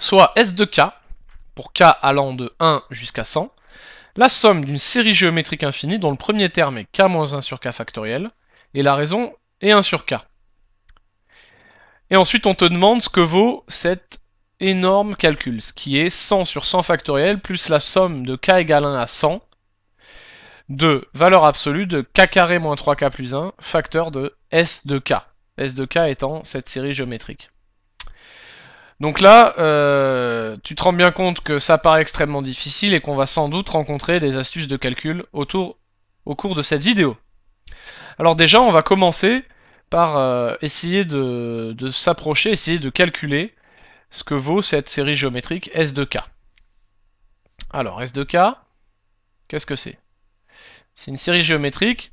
soit S de K, pour K allant de 1 jusqu'à 100, la somme d'une série géométrique infinie dont le premier terme est K-1 sur K factoriel, et la raison est 1 sur K. Et ensuite, on te demande ce que vaut cet énorme calcul, ce qui est 100 sur 100 factoriel plus la somme de k égale 1 à 100 de valeur absolue de k carré 3k plus 1 facteur de s de k, s de k étant cette série géométrique. Donc là, euh, tu te rends bien compte que ça paraît extrêmement difficile et qu'on va sans doute rencontrer des astuces de calcul autour, au cours de cette vidéo. Alors déjà, on va commencer par euh, essayer de, s'approcher, essayer de calculer ce que vaut cette série géométrique S 2 K. Alors, S 2 K, qu'est-ce que c'est C'est une série géométrique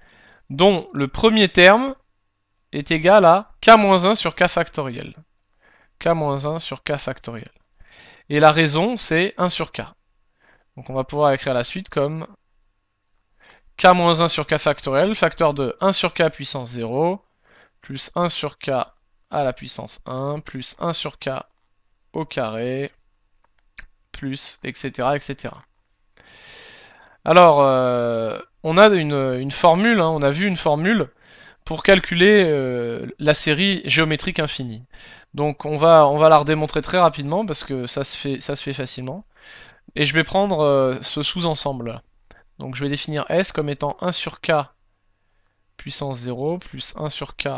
dont le premier terme est égal à K-1 sur K factoriel k-1 sur k factoriel. Et la raison, c'est 1 sur k. Donc on va pouvoir écrire la suite comme k-1 sur k factoriel, facteur de 1 sur k puissance 0, plus 1 sur k à la puissance 1, plus 1 sur k au carré, plus, etc. etc. Alors, euh, on a une, formule, hein, on a vu une formule pour calculer euh, la série géométrique infinie. Donc on va, on va la redémontrer très rapidement parce que ça se fait, ça se fait facilement. Et je vais prendre euh, ce sous-ensemble. Donc je vais définir S comme étant 1 sur K puissance 0 plus 1 sur K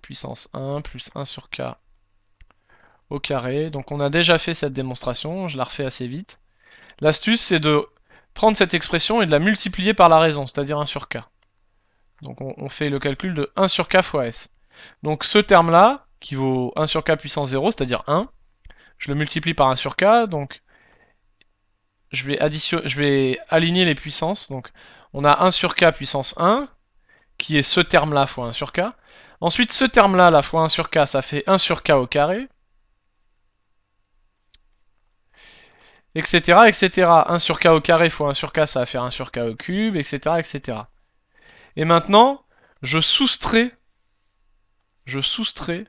puissance 1 plus 1 sur K au carré. Donc on a déjà fait cette démonstration, je la refais assez vite. L'astuce c'est de prendre cette expression et de la multiplier par la raison, c'est-à-dire 1 sur K. Donc on, on fait le calcul de 1 sur K fois S. Donc ce terme-là, qui vaut 1 sur k puissance 0, c'est-à-dire 1. Je le multiplie par 1 sur k, donc je vais, aligner les puissances. Donc on a 1 sur k puissance 1, qui est ce terme-là fois 1 sur k. Ensuite, ce terme-là, fois 1 sur k, ça fait 1 sur k au carré. etc., etc. 1 sur k au carré fois 1 sur k, ça va faire 1 sur k au cube, etc., etc. Et maintenant, je soustrais, je soustrais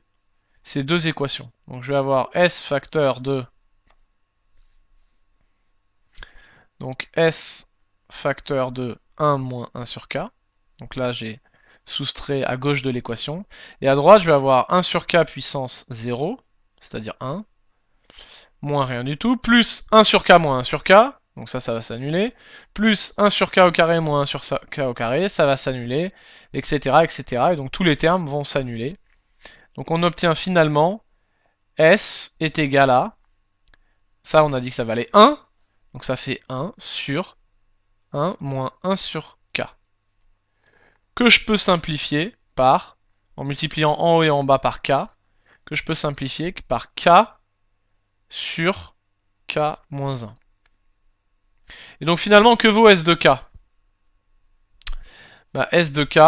ces deux équations. Donc je vais avoir S facteur de... Donc S facteur de 1 moins 1 sur K. Donc là j'ai soustrait à gauche de l'équation. Et à droite je vais avoir 1 sur K puissance 0, c'est-à-dire 1, moins rien du tout, plus 1 sur K moins 1 sur K, donc ça, ça va s'annuler. Plus 1 sur k au carré moins 1 sur k au carré, ça va s'annuler, etc., etc. Et donc tous les termes vont s'annuler. Donc on obtient finalement S est égal à, ça on a dit que ça valait 1, donc ça fait 1 sur 1 moins 1 sur K. Que je peux simplifier par, en multipliant en haut et en bas par K, que je peux simplifier par K sur K moins 1. Et donc finalement, que vaut S de K bah, S de K,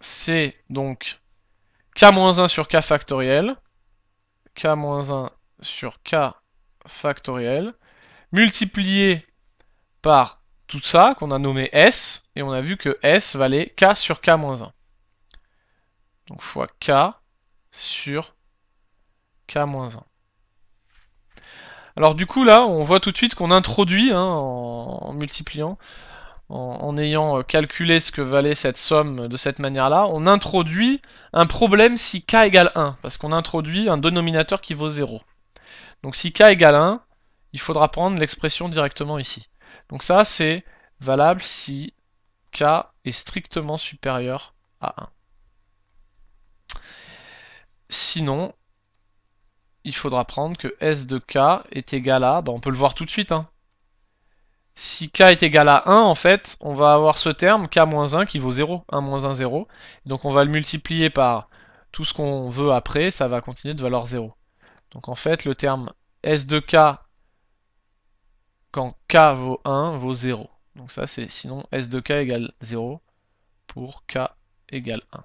c'est donc K-1 sur K factoriel. K-1 sur K factoriel. Multiplié par tout ça qu'on a nommé S. Et on a vu que S valait K sur K-1. Donc fois K sur K-1. Alors du coup là, on voit tout de suite qu'on introduit hein, en multipliant en, ayant euh, calculé ce que valait cette somme de cette manière-là, on introduit un problème si k égale 1, parce qu'on introduit un dénominateur qui vaut 0. Donc si k égale 1, il faudra prendre l'expression directement ici. Donc ça, c'est valable si k est strictement supérieur à 1. Sinon, il faudra prendre que S de k est égal à, bah, on peut le voir tout de suite, hein, si k est égal à 1, en fait, on va avoir ce terme k-1 qui vaut 0, 1 1, 0. Donc on va le multiplier par tout ce qu'on veut après, ça va continuer de valoir 0. Donc en fait, le terme S de k, quand k vaut 1, vaut 0. Donc ça, c'est sinon S de k égale 0 pour k égale 1.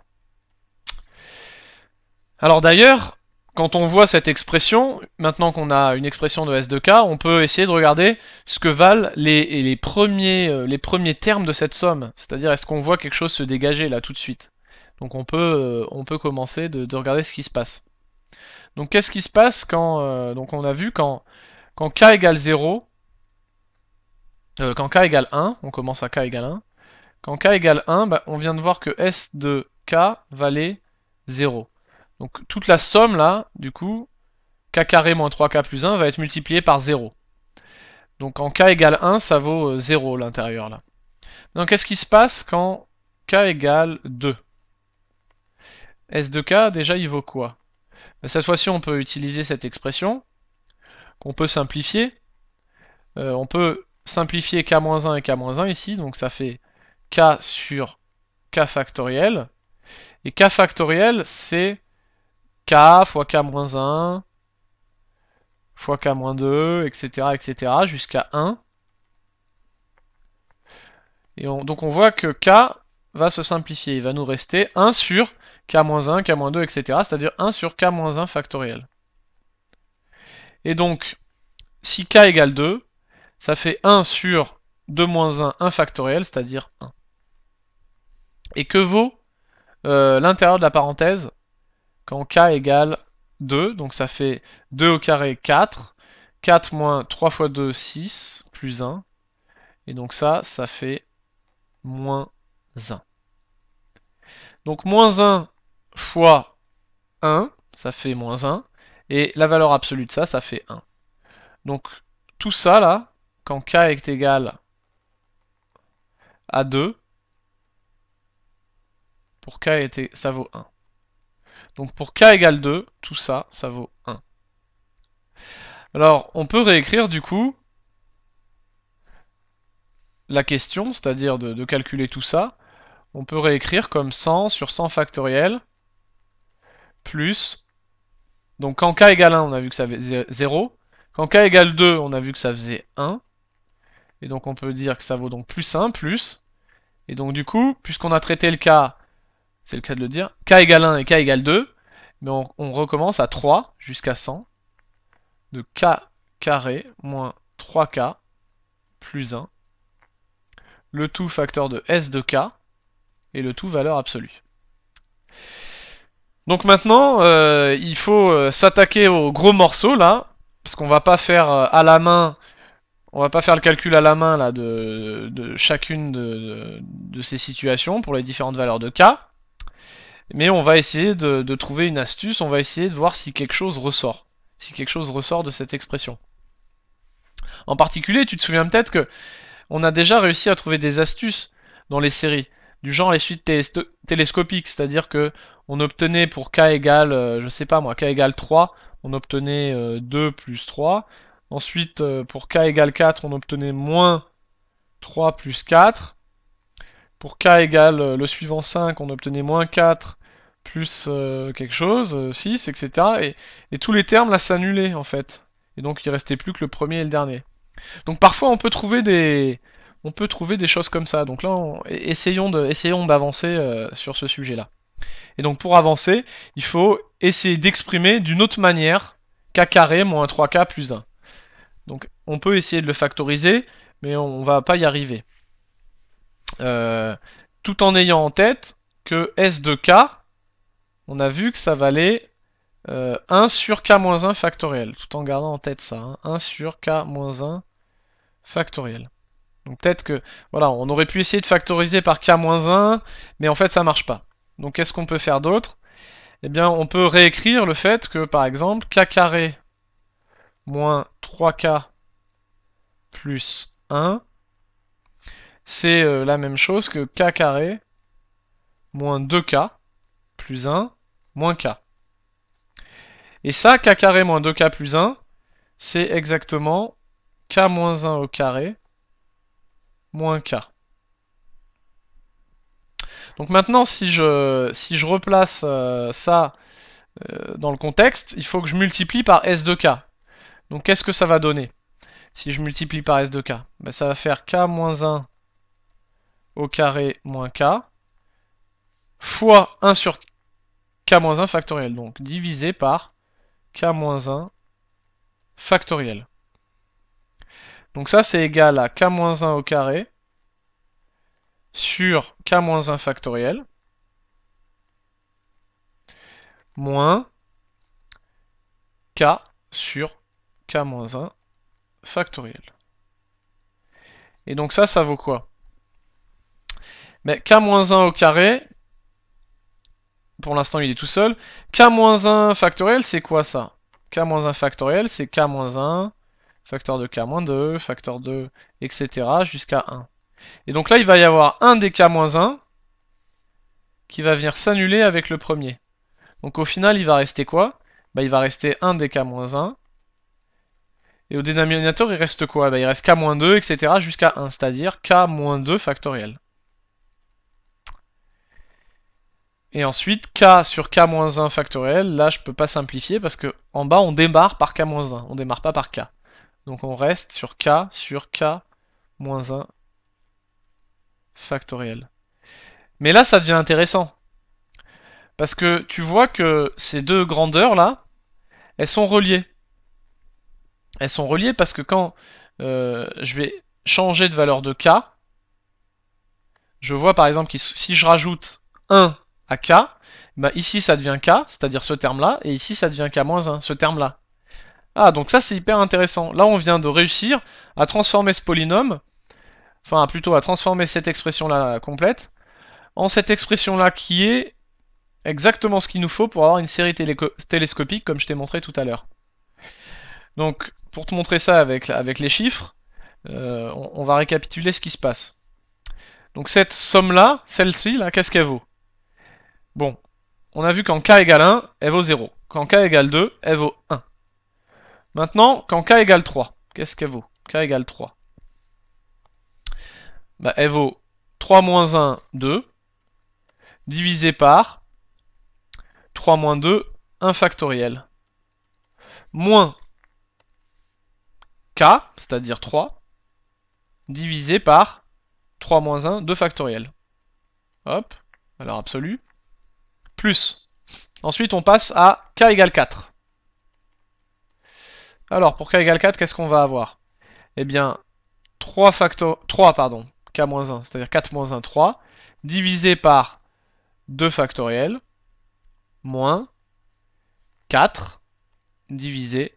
Alors d'ailleurs, quand on voit cette expression, maintenant qu'on a une expression de s de k on peut essayer de regarder ce que valent euh, les, premiers, termes de cette somme. C'est-à-dire, est-ce qu'on voit quelque chose se dégager là tout de suite Donc on peut, euh, commencer de, regarder ce qui se passe. Donc qu'est-ce qui se passe quand... Euh, donc on a vu quand, k égale 0, quand k égale 1, on commence à k égale 1, quand k égale 1, bah, on vient de voir que S de k valait 0. Donc toute la somme là, du coup, k carré moins 3k plus 1 va être multipliée par 0. Donc en k égale 1, ça vaut 0 euh, l'intérieur là. Donc qu'est-ce qui se passe quand k égale 2 S de k, déjà, il vaut quoi ben, Cette fois-ci, on peut utiliser cette expression, qu'on peut simplifier. Euh, on peut simplifier k-1 et k-1 ici, donc ça fait k sur k factoriel. Et k factoriel, c'est k fois k moins 1 fois k moins 2, etc., etc., jusqu'à 1. Et donc on voit que k va se simplifier. Il va nous rester 1 sur k-1, k-2, etc. C'est-à-dire 1 sur k-1 factoriel. Et donc, si k égale 2, ça fait 1 sur 2 moins 1, 1 factoriel, c'est-à-dire 1. Et que vaut euh, l'intérieur de la parenthèse quand k égale 2, donc ça fait 2 au carré 4, 4 moins 3 fois 2, 6, plus 1, et donc ça, ça fait moins 1. Donc moins 1 fois 1, ça fait moins 1, et la valeur absolue de ça, ça fait 1. Donc tout ça là, quand k est égal à 2, pour k, ça vaut 1. Donc pour k égale 2, tout ça, ça vaut 1. Alors, on peut réécrire du coup la question, c'est-à-dire de, calculer tout ça. On peut réécrire comme 100 sur 100 factoriel plus... Donc quand k égale 1, on a vu que ça faisait 0. Quand k égale 2, on a vu que ça faisait 1. Et donc on peut dire que ça vaut donc plus 1, plus... Et donc du coup, puisqu'on a traité le cas c'est le cas de le dire, k égale 1 et k égale 2, mais on, recommence à 3 jusqu'à 100, de k carré moins 3k plus 1, le tout facteur de s de k, et le tout valeur absolue. Donc maintenant, euh, il faut euh, s'attaquer au gros morceau là, parce qu'on va pas faire euh, à la main, on va pas faire le calcul à la main là de, chacune de, ces situations pour les différentes valeurs de k. Mais on va essayer de, trouver une astuce, on va essayer de voir si quelque chose ressort, si quelque chose ressort de cette expression. En particulier, tu te souviens peut-être que a déjà réussi à trouver des astuces dans les séries, du genre les suites télescopiques, c'est-à-dire que on obtenait pour k égale, euh, je sais pas moi, k 3, on obtenait 2 euh, plus 3. Ensuite, euh, pour k égale 4, on obtenait moins 3 plus 4. Pour k égale euh, le suivant 5, on obtenait moins 4 plus euh, quelque chose, 6, euh, etc. Et, tous les termes là s'annulaient en fait. Et donc il restait plus que le premier et le dernier. Donc parfois on peut trouver des, on peut trouver des choses comme ça. Donc là, essayons d'avancer sur ce sujet-là. Et donc pour avancer, il faut essayer d'exprimer d'une autre manière k carré moins 3k plus 1. Donc on peut essayer de le factoriser, mais on va pas y arriver. Euh, tout en ayant en tête que S de K, on a vu que ça valait 1 euh, sur K-1 factoriel, tout en gardant en tête ça, 1 hein. sur K-1 factoriel. Donc peut-être que, voilà, on aurait pu essayer de factoriser par K-1, mais en fait ça marche pas. Donc qu'est-ce qu'on peut faire d'autre Eh bien on peut réécrire le fait que par exemple K carré moins 3K plus 1 c'est euh, la même chose que k carré moins 2k plus 1 moins k. Et ça, k carré moins 2k plus 1, c'est exactement k moins 1 au carré moins k. Donc maintenant, si je, si je replace euh, ça euh, dans le contexte, il faut que je multiplie par s de k. Donc qu'est-ce que ça va donner si je multiplie par s de k ben, Ça va faire k moins 1 au carré moins k fois 1 sur k-1 moins factoriel, donc divisé par k-1 moins factoriel. Donc ça, c'est égal à k-1 moins au carré sur k-1 moins factoriel moins k sur k-1 moins factoriel. Et donc ça, ça vaut quoi mais k-1 au carré, pour l'instant il est tout seul. k-1 factoriel, c'est quoi ça k-1 factoriel, c'est k-1, facteur de k-2, facteur 2, etc. jusqu'à 1. Et donc là, il va y avoir un des k-1 qui va venir s'annuler avec le premier. Donc au final, il va rester quoi bah, Il va rester 1 des k-1. Et au dénominateur, il reste quoi bah, Il reste k-2, etc. jusqu'à 1, c'est-à-dire k-2 factoriel. Et ensuite, k sur k-1 factoriel, là je peux pas simplifier parce que en bas on démarre par k-1, on démarre pas par k. Donc on reste sur k sur k-1 factoriel. Mais là ça devient intéressant. Parce que tu vois que ces deux grandeurs là, elles sont reliées. Elles sont reliées parce que quand euh, je vais changer de valeur de k, je vois par exemple que si je rajoute 1 à k, bah, ici ça devient k, c'est-à-dire ce terme-là, et ici ça devient k-1, ce terme-là. Ah, donc ça c'est hyper intéressant. Là on vient de réussir à transformer ce polynôme, enfin plutôt à transformer cette expression-là complète, en cette expression-là qui est exactement ce qu'il nous faut pour avoir une série télescopique comme je t'ai montré tout à l'heure. Donc pour te montrer ça avec, les chiffres, euh, on, on va récapituler ce qui se passe. Donc cette somme-là, celle-ci, là, qu'est-ce qu'elle vaut Bon, on a vu qu'en k égale 1, elle vaut 0. Quand k égale 2, elle vaut 1. Maintenant, quand k égale 3, qu'est-ce qu'elle vaut k égale 3. Bah, elle vaut 3 moins 1, 2, divisé par 3 moins 2, 1 factoriel, moins k, c'est-à-dire 3, divisé par 3 moins 1, 2 factoriel. Hop, valeur absolue. Ensuite, on passe à k égale 4. Alors, pour k égale 4, qu'est-ce qu'on va avoir Eh bien, 3 facto... 3, pardon, k-1, c'est-à-dire 4 moins 1, 3, divisé par 2 factoriel, moins 4, divisé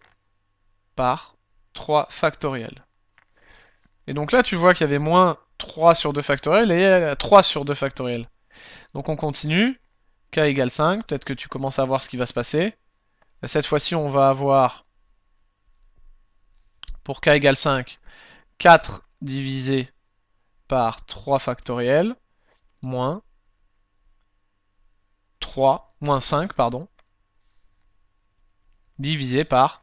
par 3 factoriel. Et donc là, tu vois qu'il y avait moins 3 sur 2 factoriel et 3 euh, sur 2 factoriel. Donc on continue k égale 5, peut-être que tu commences à voir ce qui va se passer. Cette fois-ci, on va avoir, pour k égale 5, 4 divisé par 3 factoriel, moins 3, moins 5, pardon, divisé par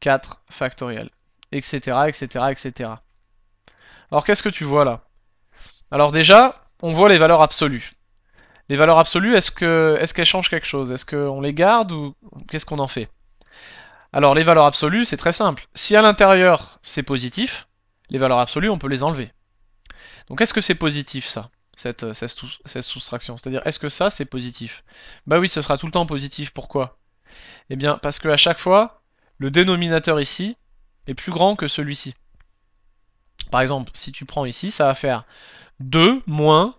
4 factoriel, etc., etc., etc. Alors qu'est-ce que tu vois là Alors déjà, on voit les valeurs absolues. Les valeurs absolues, est-ce qu'elles changent quelque chose Est-ce qu'on les garde ou qu'est-ce qu'on en fait Alors les valeurs absolues, c'est très simple. Si à l'intérieur c'est positif, les valeurs absolues, on peut les enlever. Donc est-ce que c'est positif ça cette, cette, soustraction, c'est-à-dire est-ce que ça c'est positif Bah oui, ce sera tout le temps positif. Pourquoi Eh bien, parce que à chaque fois, le dénominateur ici est plus grand que celui-ci. Par exemple, si tu prends ici, ça va faire 2 moins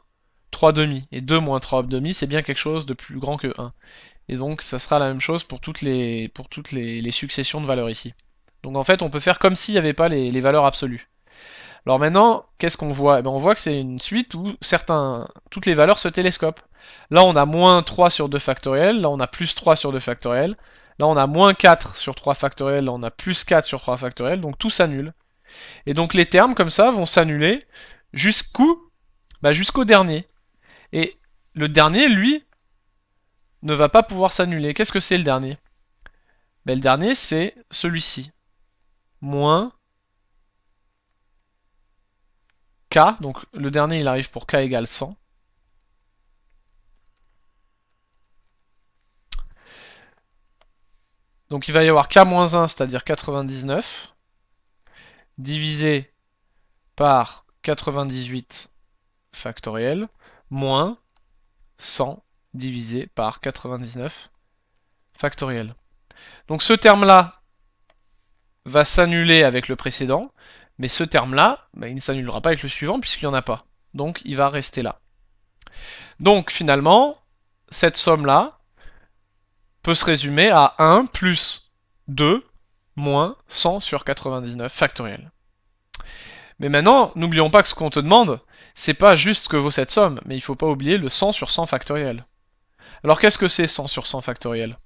3 demi. Et 2 moins 3 demi, c'est bien quelque chose de plus grand que 1. Et donc ça sera la même chose pour toutes les, pour toutes les, successions de valeurs ici. Donc en fait, on peut faire comme s'il n'y avait pas les, valeurs absolues. Alors maintenant, qu'est-ce qu'on voit eh ben, On voit que c'est une suite où certains, toutes les valeurs se télescopent. Là, on a moins 3 sur 2 factoriel, là, on a plus 3 sur 2 factoriel, là, on a moins 4 sur 3 factoriel, là, on a plus 4 sur 3 factoriel, donc tout s'annule. Et donc les termes comme ça vont s'annuler jusqu'où bah, Jusqu'au dernier. Et le dernier, lui, ne va pas pouvoir s'annuler. Qu'est-ce que c'est le dernier ben, Le dernier, c'est celui-ci. Moins k, donc le dernier il arrive pour k égale 100. Donc il va y avoir k-1, c'est-à-dire 99, divisé par 98 factoriel, moins 100 divisé par 99 factoriel. Donc ce terme-là va s'annuler avec le précédent, mais ce terme-là, bah, il ne s'annulera pas avec le suivant puisqu'il n'y en a pas. Donc il va rester là. Donc finalement, cette somme-là peut se résumer à 1 plus 2 moins 100 sur 99 factoriel. Mais maintenant, n'oublions pas que ce qu'on te demande, c'est pas juste que vaut cette somme, mais il faut pas oublier le 100 sur 100 factoriel. Alors qu'est-ce que c'est 100 sur 100 factoriel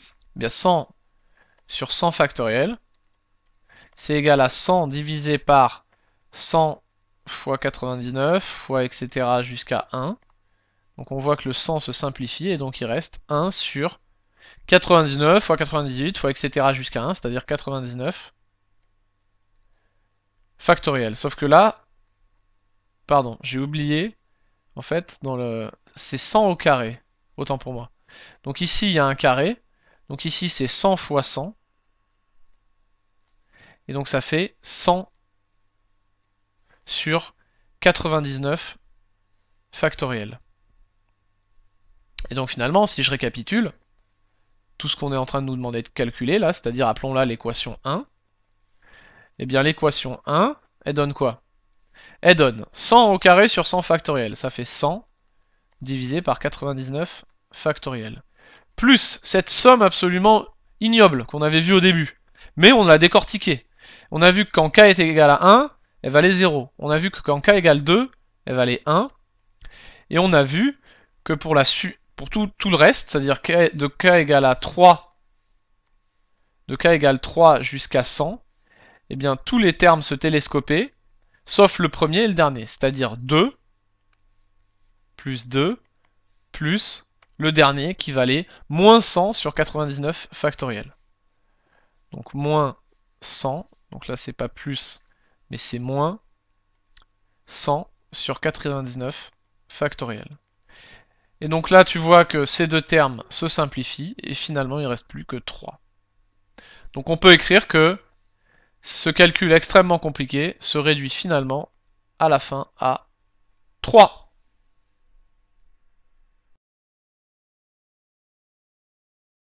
eh Bien 100 sur 100 factoriel, c'est égal à 100 divisé par 100 fois 99 fois etc jusqu'à 1. Donc on voit que le 100 se simplifie et donc il reste 1 sur 99 fois 98 fois etc jusqu'à 1, c'est-à-dire 99 factoriel. Sauf que là, pardon, j'ai oublié, en fait, dans le, c'est 100 au carré, autant pour moi. Donc ici, il y a un carré, donc ici, c'est 100 fois 100, et donc ça fait 100 sur 99 factoriel. Et donc finalement, si je récapitule, tout ce qu'on est en train de nous demander de calculer là, c'est-à-dire appelons là l'équation 1, eh bien l'équation 1, elle donne quoi Elle donne 100 au carré sur 100 factoriel. Ça fait 100 divisé par 99 factoriel. Plus cette somme absolument ignoble qu'on avait vue au début. Mais on l'a décortiquée. On a vu que quand k est égal à 1, elle valait 0. On a vu que quand k égale 2, elle valait 1. Et on a vu que pour, tout, le reste, c'est-à-dire de k égale à 3, de k égale 3 jusqu'à 100, et eh bien, tous les termes se télescopaient, sauf le premier et le dernier, c'est-à-dire 2 plus 2 plus le dernier qui valait moins 100 sur 99 factoriel. Donc moins 100, donc là c'est pas plus, mais c'est moins 100 sur 99 factoriel. Et donc là tu vois que ces deux termes se simplifient et finalement il ne reste plus que 3. Donc on peut écrire que ce calcul extrêmement compliqué se réduit finalement à la fin à 3.